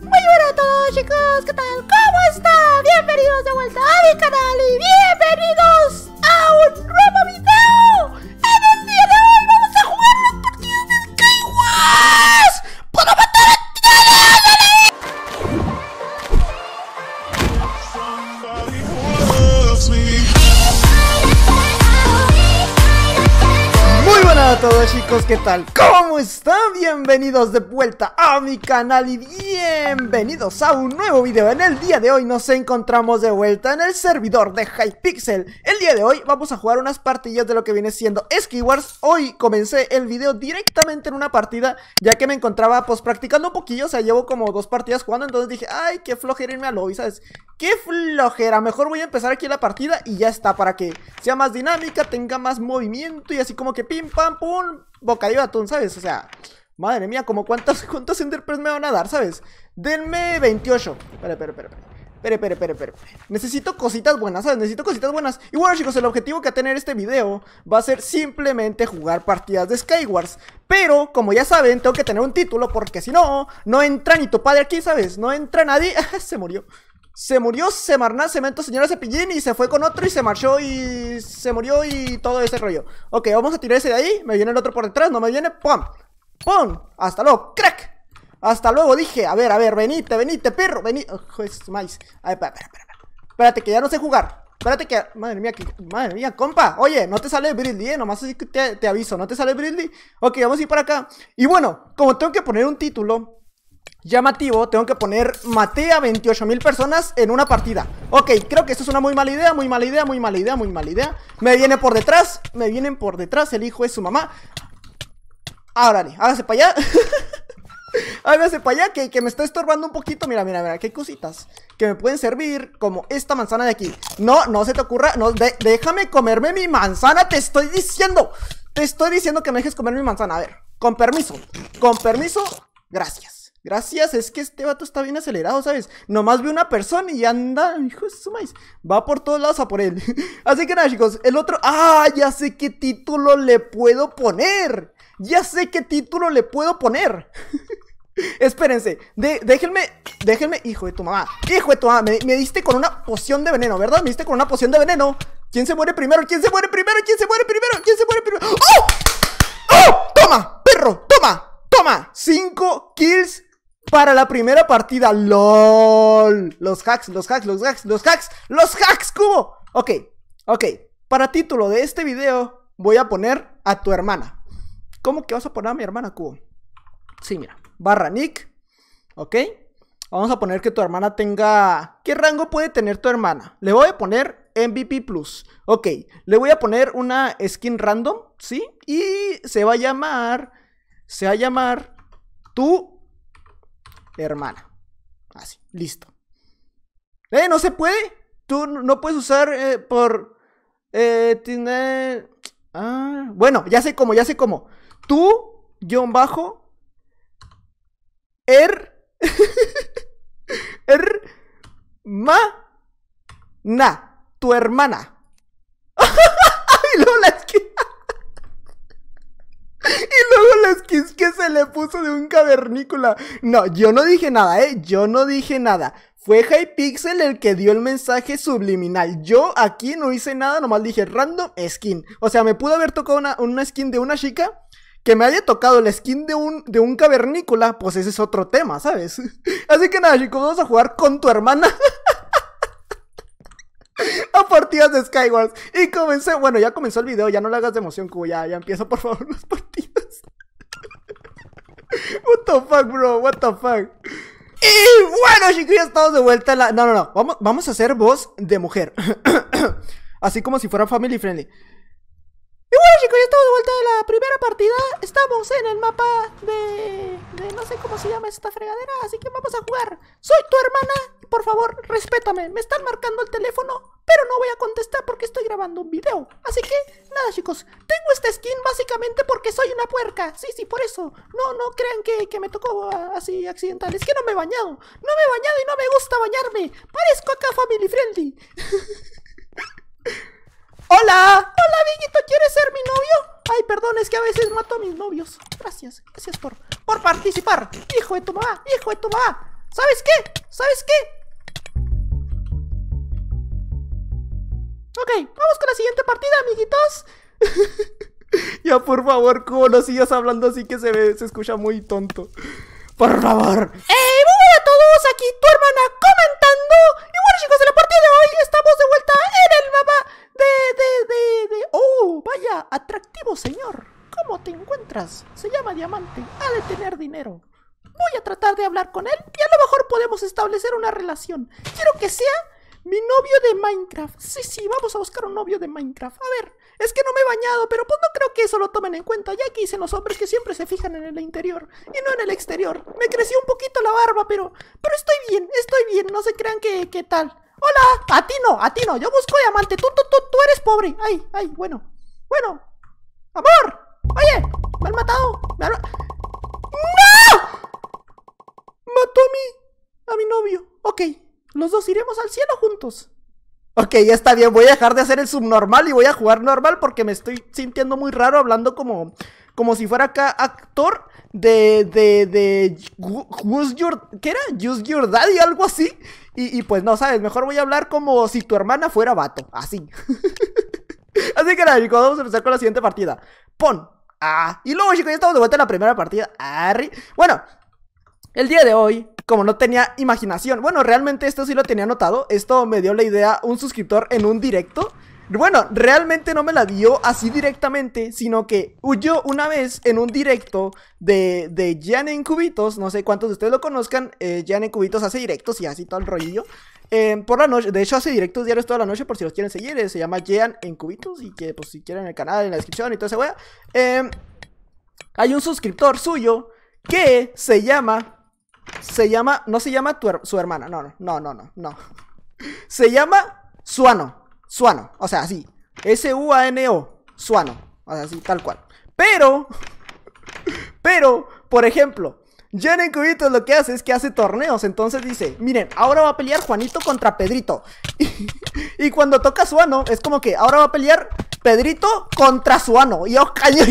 Muy buenas a todos chicos, ¿qué tal? ¿Cómo están? Bienvenidos de vuelta a mi canal y bienvenidos todos chicos, ¿qué tal? ¿Cómo están? Bienvenidos de vuelta a mi canal y bienvenidos a un nuevo video En el día de hoy nos encontramos de vuelta en el servidor de Hypixel El día de hoy vamos a jugar unas partidas de lo que viene siendo Skiwars Hoy comencé el video directamente en una partida Ya que me encontraba pues practicando un poquillo, o sea, llevo como dos partidas jugando Entonces dije, ay, qué flojera irme a lobby, ¿sabes? Qué flojera, mejor voy a empezar aquí la partida y ya está Para que sea más dinámica, tenga más movimiento y así como que pim pam pum un bocadillo de atún, ¿sabes? O sea, madre mía, como cuántas, cuántas enderpers me van a dar, ¿sabes? Denme 28. Espera, espera, espera. Espera, espera, espera, espera. Necesito cositas buenas, ¿sabes? Necesito cositas buenas. Y bueno, chicos, el objetivo que va a tener este video va a ser simplemente jugar partidas de Skywars. Pero, como ya saben, tengo que tener un título porque si no, no entra ni tu padre aquí, ¿sabes? No entra nadie. Ah, se murió. Se murió, se marnó, se señora Cepillín y se fue con otro y se marchó y se murió y todo ese rollo. Ok, vamos a tirar ese de ahí. Me viene el otro por detrás, no me viene. ¡Pum! ¡Pum! Hasta luego, crack. Hasta luego, dije. A ver, a ver, venite, venite, perro. Venite. Oh, maíz. A ver, espera, espera, espera. Espérate, que ya no sé jugar. Espérate que... Madre mía, que... madre mía, compa Oye, no te sale brilli, eh, nomás así que te, aviso No te sale brilli. Ok, vamos a ir para acá Y bueno, como tengo que poner un título llamativo, tengo que poner maté a 28 mil personas en una partida. Ok, creo que esto es una muy mala idea, muy mala idea, muy mala idea, muy mala idea. Me viene por detrás, me vienen por detrás, el hijo es su mamá. Ahora, hágase para allá. hágase para allá, que, que me está estorbando un poquito. Mira, mira, mira, qué cositas que me pueden servir, como esta manzana de aquí. No, no se te ocurra, no, déjame comerme mi manzana, te estoy diciendo. Te estoy diciendo que me dejes comer mi manzana. A ver, con permiso, con permiso, gracias. Gracias, es que este vato está bien acelerado, ¿sabes? Nomás ve una persona y anda, hijo de su maíz, va por todos lados a por él. Así que nada, chicos, el otro, ah, ya sé qué título le puedo poner. Ya sé qué título le puedo poner. Espérense, déjenme, déjenme, hijo de tu mamá, hijo de tu mamá, me, diste con una poción de veneno, ¿verdad? Me diste con una poción de veneno. ¿Quién se muere primero? ¿Quién se muere primero? ¿Quién se muere primero? ¿Quién se muere primero? ¡Oh! ¡Oh! ¡Toma! ¡Perro! ¡Toma! ¡Toma! Cinco kills para la primera partida. ¡LOL! Los hacks, los hacks, los hacks, los hacks, los hacks, cubo. Ok, ok. Para título de este video voy a poner a tu hermana. ¿Cómo que vas a poner a mi hermana, cubo? Sí, mira. Barra nick. Ok. Vamos a poner que tu hermana tenga... ¿Qué rango puede tener tu hermana? Le voy a poner MVP Plus. Ok, le voy a poner una skin random, ¿sí? Y se va a llamar... Se va a llamar... Tu hermana. Así, listo. ¿Eh? ¿No se puede? Tú no puedes usar eh, por... Eh, Ah, bueno, ya sé cómo, ya sé cómo. Tú, guión bajo, er... er... Ma... Na, tu hermana. Skins que se le puso de un cavernícola. No, yo no dije nada, ¿eh? Yo no dije nada. Fue Hypixel el que dio el mensaje subliminal. Yo aquí no hice nada, nomás dije random skin. O sea, me pudo haber tocado una, skin de una chica que me haya tocado la skin de un, de un cavernícola, pues ese es otro tema, ¿sabes? Así que nada, chicos, vamos a jugar con tu hermana. a partidas de Skywars. Y comencé, bueno, ya comenzó el video, ya no le hagas de emoción, Cubo, ya, ya empiezo, por favor las partidas. What the fuck, bro? What the fuck? Y bueno, chicos, ya estamos de vuelta la... No, no, no. Vamos, vamos a hacer voz de mujer. Así como si fuera family friendly. Y bueno, chicos, ya estamos de vuelta de la primera partida. Estamos en el mapa de... de... No sé cómo se llama esta fregadera, así que vamos a jugar. Soy tu hermana. Por favor, respétame. Me están marcando el teléfono, pero no voy a contestar porque estoy grabando un video. Así que chicos. Tengo esta skin básicamente porque soy una puerca. Sí, sí, por eso. No, no crean que, me tocó ah, así accidental. Es que no me he bañado. No me he bañado y no me gusta bañarme. Parezco acá family friendly. ¡Hola! ¡Hola, vinito. ¿Quieres ser mi novio? Ay, perdón, es que a veces mato a mis novios. Gracias, gracias por, por participar. Hijo de tu mamá, hijo de tu mamá. ¿Sabes qué? ¿Sabes qué? Ok, vamos con la siguiente partida, amiguitos. ya, por favor, como no sigas hablando así que se, ve, se escucha muy tonto. Por favor. ¡Ey! muy bien a todos! Aquí tu hermana comentando. Y bueno, chicos, en la partida de hoy estamos de vuelta en el mapa de, de, de, de... ¡Oh, vaya! Atractivo, señor. ¿Cómo te encuentras? Se llama Diamante. Ha de tener dinero. Voy a tratar de hablar con él y a lo mejor podemos establecer una relación. Quiero que sea mi novio de Minecraft. Sí, sí, vamos a buscar un novio de Minecraft. A ver, es que no me he bañado, pero pues no creo que eso lo tomen en cuenta, ya que dicen los hombres que siempre se fijan en el interior y no en el exterior. Me creció un poquito la barba, pero, pero estoy bien, estoy bien, no se crean que, qué tal. Hola, a ti no, a ti no, yo busco diamante, tú, tú, tú, tú eres pobre. Ay, ay, bueno, bueno. ¡Amor! Oye, me han matado. Me ¡No! Mató a mi, a mi novio. Ok, los dos iremos al cielo juntos. Ok, ya está bien, voy a dejar de hacer el subnormal y voy a jugar normal porque me estoy sintiendo muy raro hablando como, como si fuera acá actor de, de, de, who's your, ¿qué era? Use your daddy, algo así. Y, y pues no, sabes, mejor voy a hablar como si tu hermana fuera vato, así. así que nada, chicos, vamos a empezar con la siguiente partida. Pon. Ah, y luego chicos, ya estamos de vuelta en la primera partida. Arri. Bueno, el día de hoy como no tenía imaginación. Bueno, realmente esto sí lo tenía notado Esto me dio la idea un suscriptor en un directo. Bueno, realmente no me la dio así directamente, sino que huyó una vez en un directo de, de en Cubitos, no sé cuántos de ustedes lo conozcan, eh, en Cubitos hace directos y así todo el rollillo. Eh, por la noche, de hecho hace directos diarios toda la noche por si los quieren seguir, eh, se llama Jan en Cubitos y que pues si quieren el canal en la descripción y toda esa wea. Eh, hay un suscriptor suyo que se llama se llama, no se llama su hermana, no, no, no, no, no, Se llama Suano, Suano, o sea, así, S-U-A-N-O, Suano, o sea, así, tal cual. Pero, pero, por ejemplo, Jenny Cubitos lo que hace es que hace torneos, entonces dice, miren, ahora va a pelear Juanito contra Pedrito. Y, cuando toca Suano, es como que ahora va a pelear Pedrito contra Suano. Y yo oh, caño,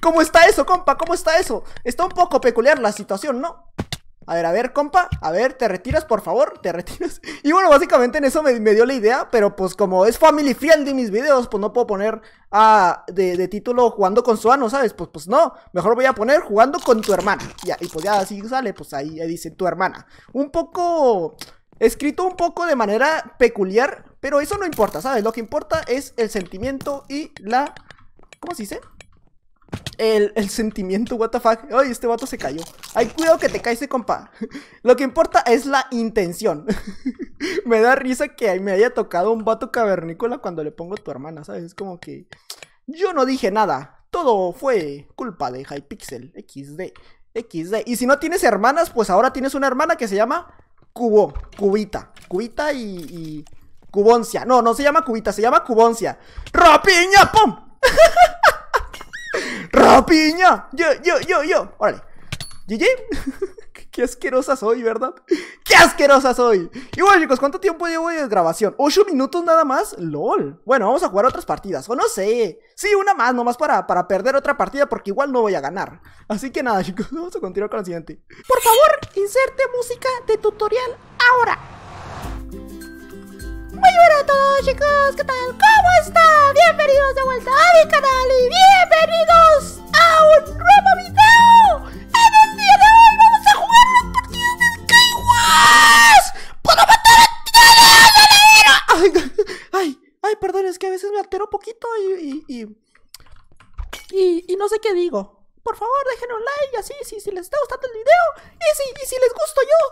¿cómo está eso, compa? ¿Cómo está eso? Está un poco peculiar la situación, ¿no? A ver, a ver, compa, a ver, te retiras, por favor, te retiras. Y bueno, básicamente en eso me, dio la idea, pero pues como es family friendly mis videos, pues no puedo poner ah, de, título jugando con Suano, ¿sabes? Pues, pues no, mejor voy a poner jugando con tu hermana. Ya, y pues ya así sale, pues ahí, ahí dice tu hermana. Un poco escrito un poco de manera peculiar, pero eso no importa, ¿sabes? Lo que importa es el sentimiento y la... ¿Cómo se dice? el, sentimiento, what the fuck. Ay, este vato se cayó. Ay, cuidado que te caes, compa. Lo que importa es la intención. me da risa que me haya tocado un vato cavernícola cuando le pongo tu hermana, ¿sabes? Es como que. Yo no dije nada. Todo fue culpa de Hypixel. XD. XD. Y si no tienes hermanas, pues ahora tienes una hermana que se llama Cubo. Cubita. Cubita y. Cuboncia. No, no se llama Cubita, se llama Cuboncia. ¡Rapiña! ¡Pum! ¡Rapiña! Yo, yo, yo, yo. Órale. GG. Qué asquerosa soy, ¿verdad? ¡Qué asquerosa soy! Igual, chicos, ¿cuánto tiempo llevo de grabación? Ocho minutos nada más? ¡Lol! Bueno, vamos a jugar otras partidas, o no sé. Sí, una más, nomás para, para perder otra partida, porque igual no voy a ganar. Así que nada, chicos, vamos a continuar con la siguiente. Por favor, inserte música de tutorial ahora. Muy buenas a todos, chicos, ¿qué tal? ¿Cómo están? Bienvenidos de vuelta a mi canal gusto yo.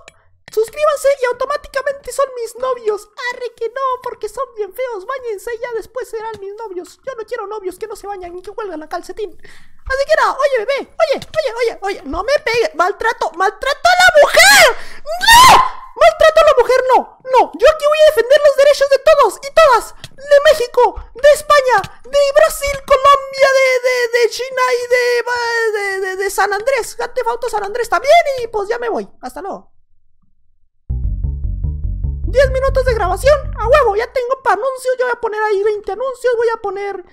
Suscríbanse y automáticamente son mis novios. Arre que no, porque son bien feos. Báñense y ya después serán mis novios. Yo no quiero novios que no se bañan y que huelgan la calcetín. Así que no, oye bebé, oye, oye, oye, oye, no me pegues. Maltrato, maltrato a la mujer. ¡No! Maltrato a la mujer, no, no. Yo aquí voy a defender los derechos de todos y todas. De México, de España, de Brasil, Colombia, de China y de, de, San Andrés. Gante Fauto San Andrés también. Y pues ya me voy. Hasta luego. 10 minutos de grabación. A huevo, ya tengo para anuncios. Yo voy a poner ahí 20 anuncios. Voy a poner.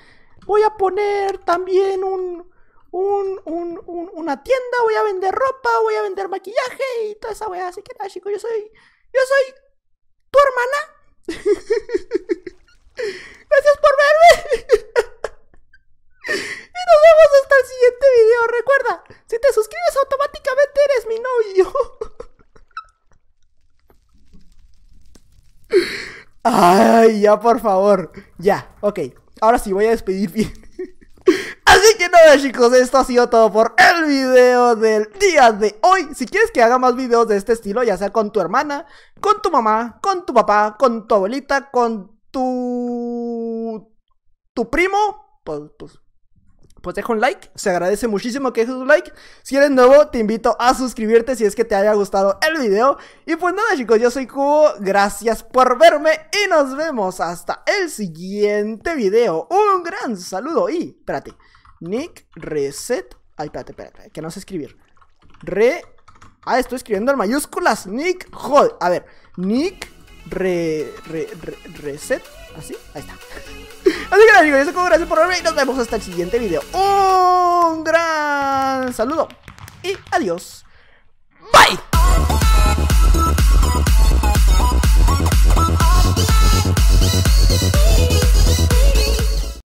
Voy a poner también un. una tienda, voy a vender ropa, voy a vender maquillaje y toda esa wea Así que nada, ah, chicos, yo soy. Yo soy tu hermana. Gracias por verme. nos vemos hasta el siguiente video. Recuerda, si te suscribes automáticamente eres mi novio. Ay, ya por favor. Ya, ok. Ahora sí voy a despedir bien. Así que nada chicos, esto ha sido todo por el video del día de hoy Si quieres que haga más videos de este estilo, ya sea con tu hermana, con tu mamá, con tu papá, con tu abuelita, con tu... tu primo Pues, pues pues deja un like. Se agradece muchísimo que dejes un like. Si eres nuevo, te invito a suscribirte si es que te haya gustado el video. Y pues nada, chicos, yo soy Cubo. Gracias por verme y nos vemos hasta el siguiente video. Un gran saludo y, espérate, Nick Reset. Ay, espérate, espérate, que no sé escribir. Re. Ah, estoy escribiendo en mayúsculas. Nick Hold. A ver, Nick re, re, Reset. Así, ahí está. Así que nada amigos, yo soy gracias por ver y nos vemos hasta el siguiente video. Un gran saludo y adiós. Bye.